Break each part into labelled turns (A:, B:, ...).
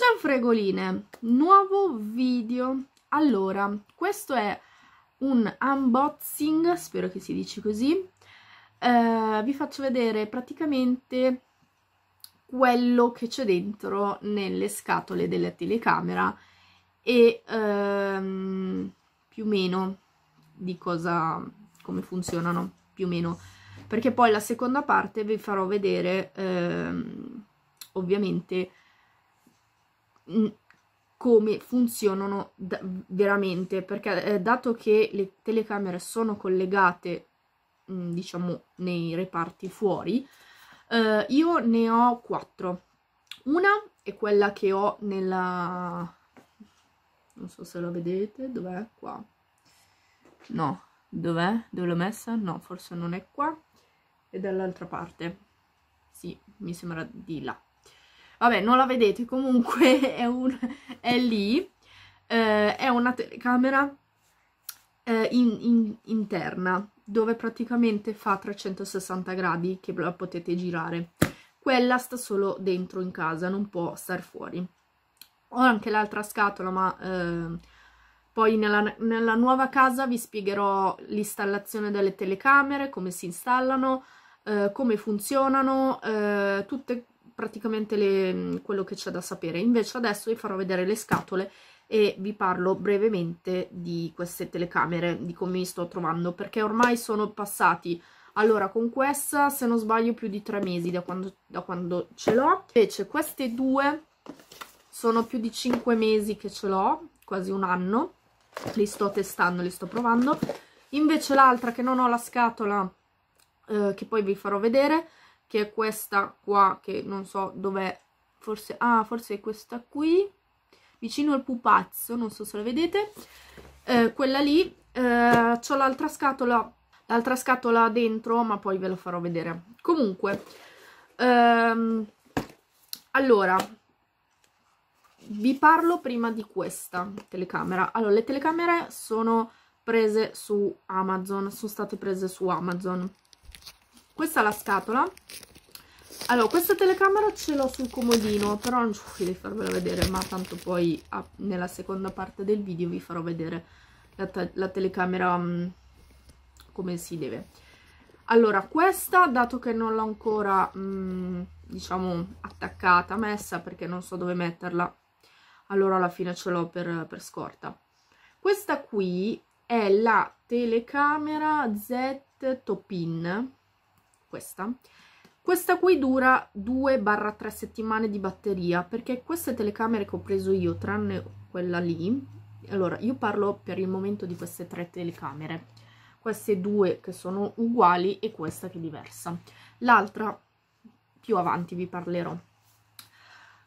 A: Ciao fregoline, nuovo video. Allora, questo è un unboxing, spero che si dice così. Eh, vi faccio vedere praticamente quello che c'è dentro nelle scatole della telecamera e ehm, più o meno di cosa, come funzionano, più o meno. Perché poi la seconda parte vi farò vedere, ehm, ovviamente, Mm, come funzionano veramente, perché eh, dato che le telecamere sono collegate, mh, mm, diciamo, nei reparti fuori, eh, io ne ho quattro. Una è quella che ho nella... non so se la vedete, dov'è? Qua. No, dov'è? Dove l'ho messa? No, forse non è qua. È dall'altra parte. Sì, mi sembra di là. Vabbè, non la vedete, comunque è, un, è lì. Eh, è una telecamera eh, in, in, interna, dove praticamente fa 360 gradi che la potete girare. Quella sta solo dentro in casa, non può star fuori. Ho anche l'altra scatola, ma... Eh, poi nella, nella, nuova casa vi spiegherò l'installazione delle telecamere, come si installano, eh, come funzionano, eh, tutte praticamente le, mm, quello che c'è da sapere. Invece adesso vi farò vedere le scatole e vi parlo brevemente di queste telecamere, di come mi sto trovando, perché ormai sono passati, allora con questa se non sbaglio più di tre mesi da quando, da quando ce l'ho, invece queste due sono più di cinque mesi che ce l'ho, quasi un anno, li sto testando, li sto provando, invece l'altra che non ho la scatola, eh, che poi vi farò vedere, che è questa qua, che non so dov'è, forse, ah, forse è questa qui, vicino al pupazzo, non so se la vedete, eh, quella lì, eh, c'ho l'altra scatola, l'altra scatola dentro, ma poi ve la farò vedere. Comunque, ehm, allora, vi parlo prima di questa telecamera. Allora, le telecamere sono prese su Amazon, sono state prese su Amazon questa è la scatola allora questa telecamera ce l'ho sul comodino però non ci voglio farvela vedere ma tanto poi ah, nella seconda parte del video vi farò vedere la, la telecamera um, come si deve allora questa dato che non l'ho ancora um, diciamo attaccata messa perché non so dove metterla allora alla fine ce l'ho per, per scorta questa qui è la telecamera Z Topin questa. Questa qui dura 2-3 settimane di batteria, perché queste telecamere che ho preso io, tranne quella lì, allora io parlo per il momento di queste tre telecamere, queste due che sono uguali e questa che è diversa. L'altra più avanti vi parlerò.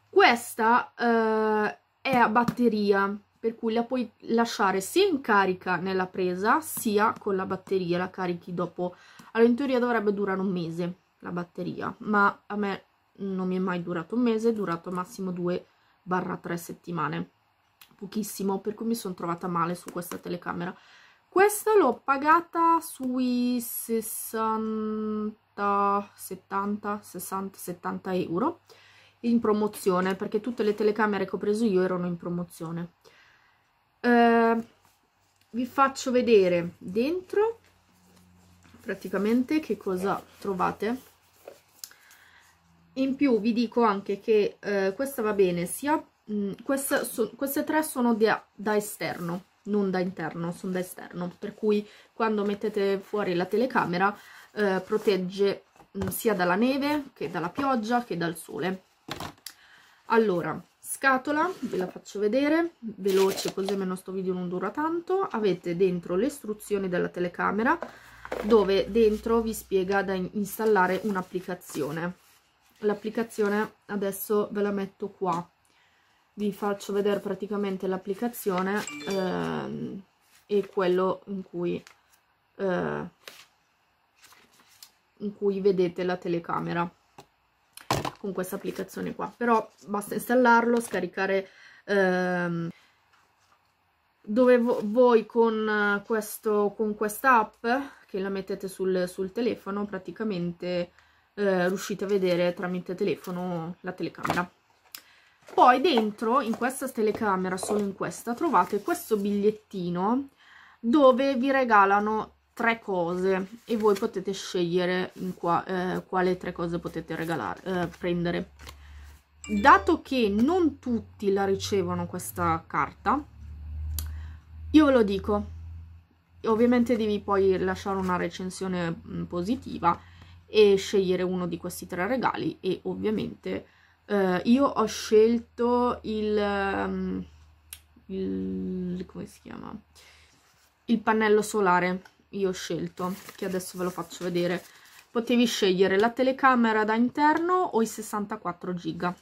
A: Questa eh, è a batteria, per cui la puoi lasciare sia in carica nella presa, sia con la batteria, la carichi dopo allora, in teoria dovrebbe durare un mese la batteria, ma a me non mi è mai durato un mese, è durato massimo 2-3 settimane, pochissimo, per cui mi sono trovata male su questa telecamera. Questa l'ho pagata sui 60, 70, 60, 70 euro in promozione, perché tutte le telecamere che ho preso io erano in promozione. Eh, vi faccio vedere dentro praticamente che cosa trovate in più vi dico anche che eh, questa va bene sia mh, mm, queste, so, queste, tre sono da, da esterno non da interno sono da esterno per cui quando mettete fuori la telecamera eh, protegge mh, mm, sia dalla neve che dalla pioggia che dal sole allora scatola ve la faccio vedere veloce così almeno sto video non dura tanto avete dentro le istruzioni della telecamera dove dentro vi spiega da installare un'applicazione. L'applicazione adesso ve la metto qua, vi faccio vedere praticamente l'applicazione ehm, e quello in cui, eh, in cui vedete la telecamera con questa applicazione qua. Però basta installarlo, scaricare... Ehm, dove voi con, eh, questo, con questa app che la mettete sul, sul telefono, praticamente eh, riuscite a vedere tramite telefono la telecamera. Poi dentro, in questa telecamera, solo in questa, trovate questo bigliettino dove vi regalano tre cose e voi potete scegliere qua, eh, quale tre cose potete regalare, eh, prendere. Dato che non tutti la ricevono questa carta, io ve lo dico, ovviamente devi poi lasciare una recensione mm, positiva e scegliere uno di questi tre regali e ovviamente eh, io ho scelto il, mm, il come si chiama il pannello solare io ho scelto che adesso ve lo faccio vedere potevi scegliere la telecamera da interno o i 64 giga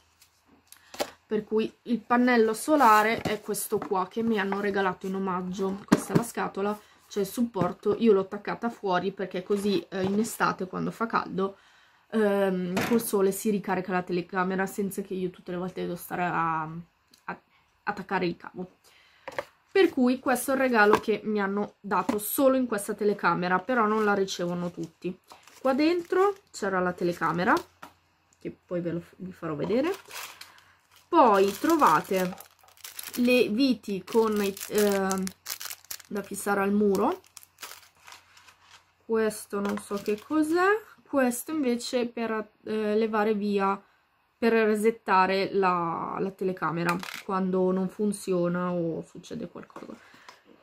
A: per cui il pannello solare è questo qua che mi hanno regalato in omaggio questa è la scatola cioè il supporto, io l'ho attaccata fuori perché così eh, in estate quando fa caldo ehm, col sole si ricarica la telecamera senza che io tutte le volte devo stare a, a attaccare il cavo. Per cui questo è il regalo che mi hanno dato solo in questa telecamera, però non la ricevono tutti. Qua dentro c'era la telecamera, che poi ve lo, vi farò vedere. Poi trovate le viti con... Eh, da fissare al muro questo non so che cos'è questo invece per eh, levare via per resettare la, la, telecamera quando non funziona o succede qualcosa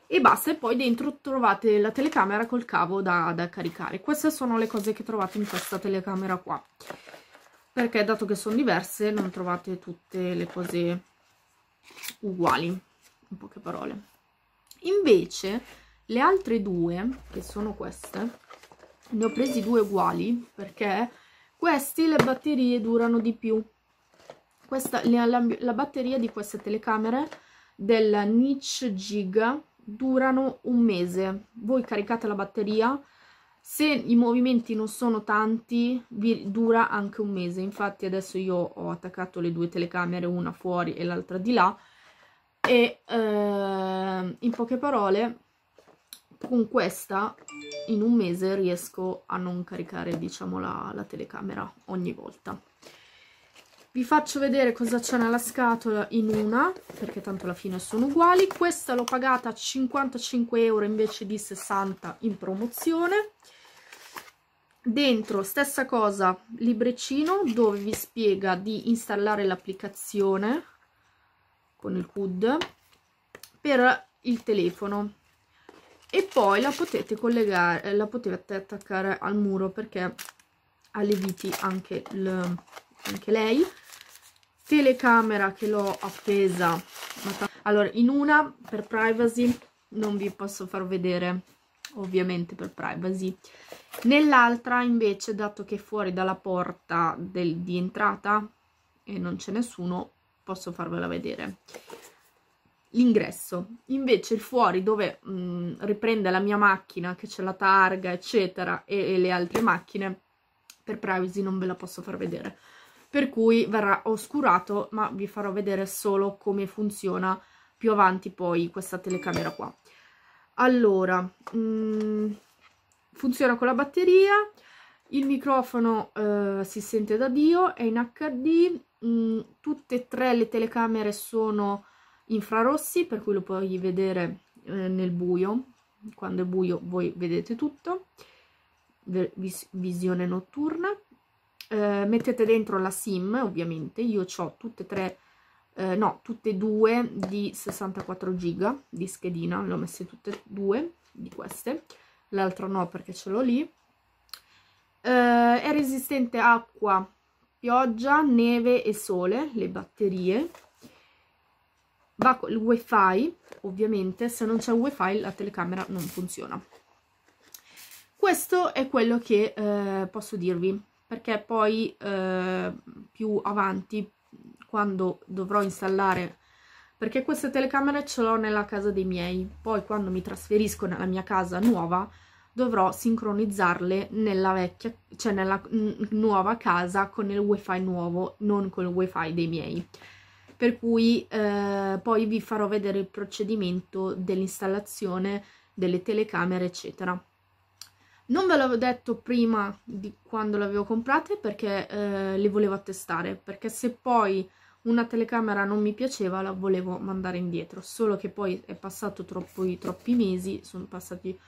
A: e basta e poi dentro trovate la telecamera col cavo da, da caricare queste sono le cose che trovate in questa telecamera qua perché dato che sono diverse non trovate tutte le cose uguali in poche parole Invece le altre due, che sono queste, ne ho presi due uguali perché queste le batterie durano di più. Questa, la, la, la batteria di queste telecamere della Niche Giga durano un mese. Voi caricate la batteria, se i movimenti non sono tanti, vi dura anche un mese. Infatti adesso io ho attaccato le due telecamere, una fuori e l'altra di là, e eh, in poche parole con questa in un mese riesco a non caricare diciamo la, la telecamera ogni volta vi faccio vedere cosa c'è nella scatola in una perché tanto alla fine sono uguali questa l'ho pagata 55 euro invece di 60 in promozione dentro stessa cosa libricino dove vi spiega di installare l'applicazione con il CUD per il telefono e poi la potete collegare la potete attaccare al muro perché ha le viti anche, il, anche lei telecamera che l'ho appesa allora in una per privacy non vi posso far vedere ovviamente per privacy nell'altra invece dato che è fuori dalla porta del, di entrata e non c'è nessuno posso farvela vedere l'ingresso invece il fuori dove mh, mm, riprende la mia macchina che c'è la targa eccetera e, e, le altre macchine per privacy non ve la posso far vedere per cui verrà oscurato ma vi farò vedere solo come funziona più avanti poi questa telecamera qua allora mh, mm, funziona con la batteria il microfono eh, si sente da Dio, è in HD, mh, mm, tutte e tre le telecamere sono infrarossi, per cui lo puoi vedere eh, nel buio, quando è buio voi vedete tutto, Vis visione notturna. Eh, mettete dentro la SIM, ovviamente, io ho tutte e tre, eh, no, tutte e due di 64 giga di schedina, le ho messe tutte e due di queste, l'altra no perché ce l'ho lì eh, è resistente a acqua, pioggia, neve e sole, le batterie, va con il wifi, ovviamente se non c'è wifi la telecamera non funziona. Questo è quello che eh, posso dirvi, perché poi eh, più avanti, quando dovrò installare, perché queste telecamere ce l'ho nella casa dei miei, poi quando mi trasferisco nella mia casa nuova, dovrò sincronizzarle nella vecchia, cioè nella nuova casa con il wifi nuovo, non con il wifi dei miei. Per cui eh, poi vi farò vedere il procedimento dell'installazione delle telecamere, eccetera. Non ve l'avevo detto prima di quando le avevo comprate perché eh, le volevo testare, perché se poi una telecamera non mi piaceva la volevo mandare indietro, solo che poi è passato troppo, troppi mesi, sono passati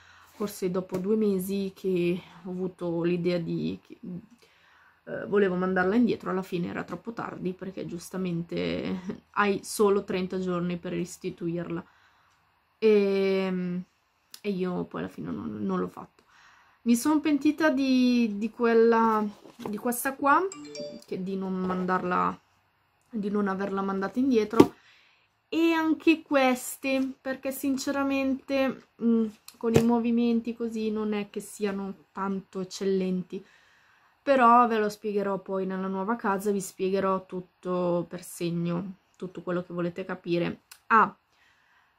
A: forse dopo due mesi che ho avuto l'idea di... Che, eh, volevo mandarla indietro, alla fine era troppo tardi perché giustamente hai solo 30 giorni per restituirla. E, ehm, e io poi alla fine non, non l'ho fatto. Mi sono pentita di, di, quella, di questa qua, che di non mandarla, di non averla mandata indietro, e anche queste, perché sinceramente... Mh, mm, con i movimenti così non è che siano tanto eccellenti però ve lo spiegherò poi nella nuova casa vi spiegherò tutto per segno tutto quello che volete capire ah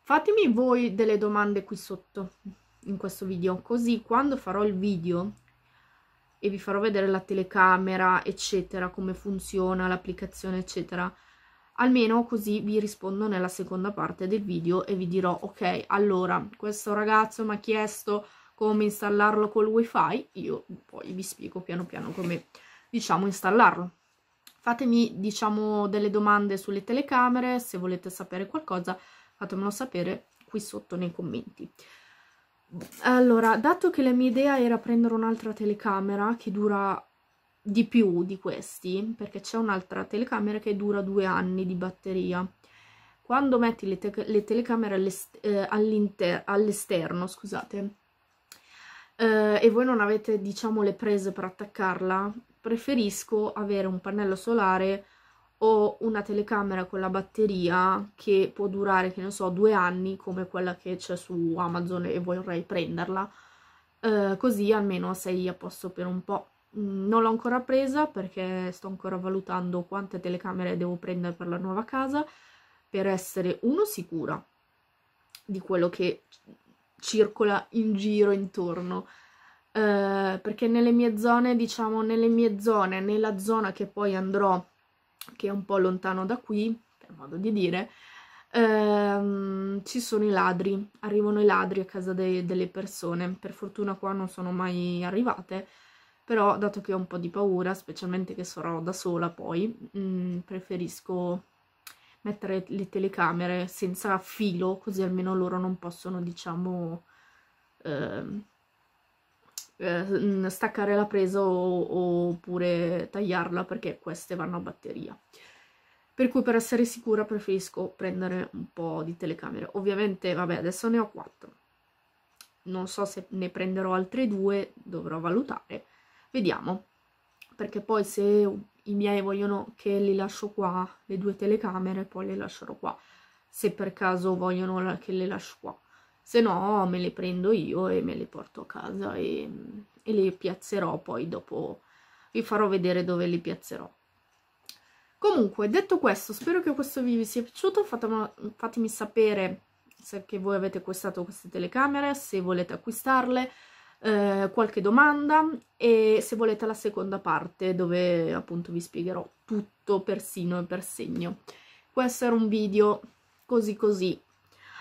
A: fatemi voi delle domande qui sotto in questo video così quando farò il video e vi farò vedere la telecamera eccetera come funziona l'applicazione eccetera almeno così vi rispondo nella seconda parte del video e vi dirò ok allora questo ragazzo mi ha chiesto come installarlo col wifi io poi vi spiego piano piano come diciamo installarlo fatemi diciamo delle domande sulle telecamere se volete sapere qualcosa fatemelo sapere qui sotto nei commenti allora dato che la mia idea era prendere un'altra telecamera che dura di più di questi perché c'è un'altra telecamera che dura due anni di batteria quando metti le, te le telecamere eh, all'esterno all eh, e voi non avete diciamo le prese per attaccarla preferisco avere un pannello solare o una telecamera con la batteria che può durare che ne so due anni come quella che c'è su Amazon e vorrei prenderla eh, così almeno sei a posto per un po' Mm, non l'ho ancora presa perché sto ancora valutando quante telecamere devo prendere per la nuova casa per essere uno sicura di quello che circola in giro intorno eh, perché nelle mie zone diciamo nelle mie zone nella zona che poi andrò che è un po' lontano da qui per modo di dire ehm, ci sono i ladri arrivano i ladri a casa de delle persone per fortuna qua non sono mai arrivate però dato che ho un po' di paura, specialmente che sarò da sola poi, mh, mm, preferisco mettere le telecamere senza filo, così almeno loro non possono, diciamo, eh, eh, staccare la presa oppure tagliarla perché queste vanno a batteria. Per cui per essere sicura preferisco prendere un po' di telecamere. Ovviamente, vabbè, adesso ne ho quattro. Non so se ne prenderò altre due, dovrò valutare Vediamo, perché poi se i miei vogliono che li lascio qua, le due telecamere, poi le lascerò qua, se per caso vogliono che le lascio qua. Se no me le prendo io e me le porto a casa e, e le piazzerò poi dopo, vi farò vedere dove le piazzerò. Comunque, detto questo, spero che questo video vi sia piaciuto, fatemi, fatemi sapere se che voi avete acquistato queste telecamere, se volete acquistarle, eh, qualche domanda e se volete la seconda parte dove appunto vi spiegherò tutto persino e per segno. Questo era un video così così,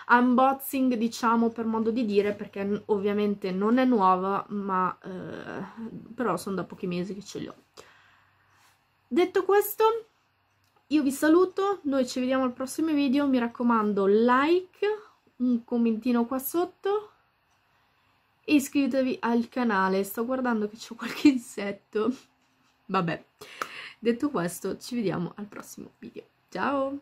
A: unboxing diciamo per modo di dire perché ovviamente non è nuova ma eh, però sono da pochi mesi che ce li ho. Detto questo io vi saluto, noi ci vediamo al prossimo video, mi raccomando like, un commentino qua sotto iscrivetevi al canale. Sto guardando che c'è qualche insetto. Vabbè, detto questo, ci vediamo al prossimo video. Ciao!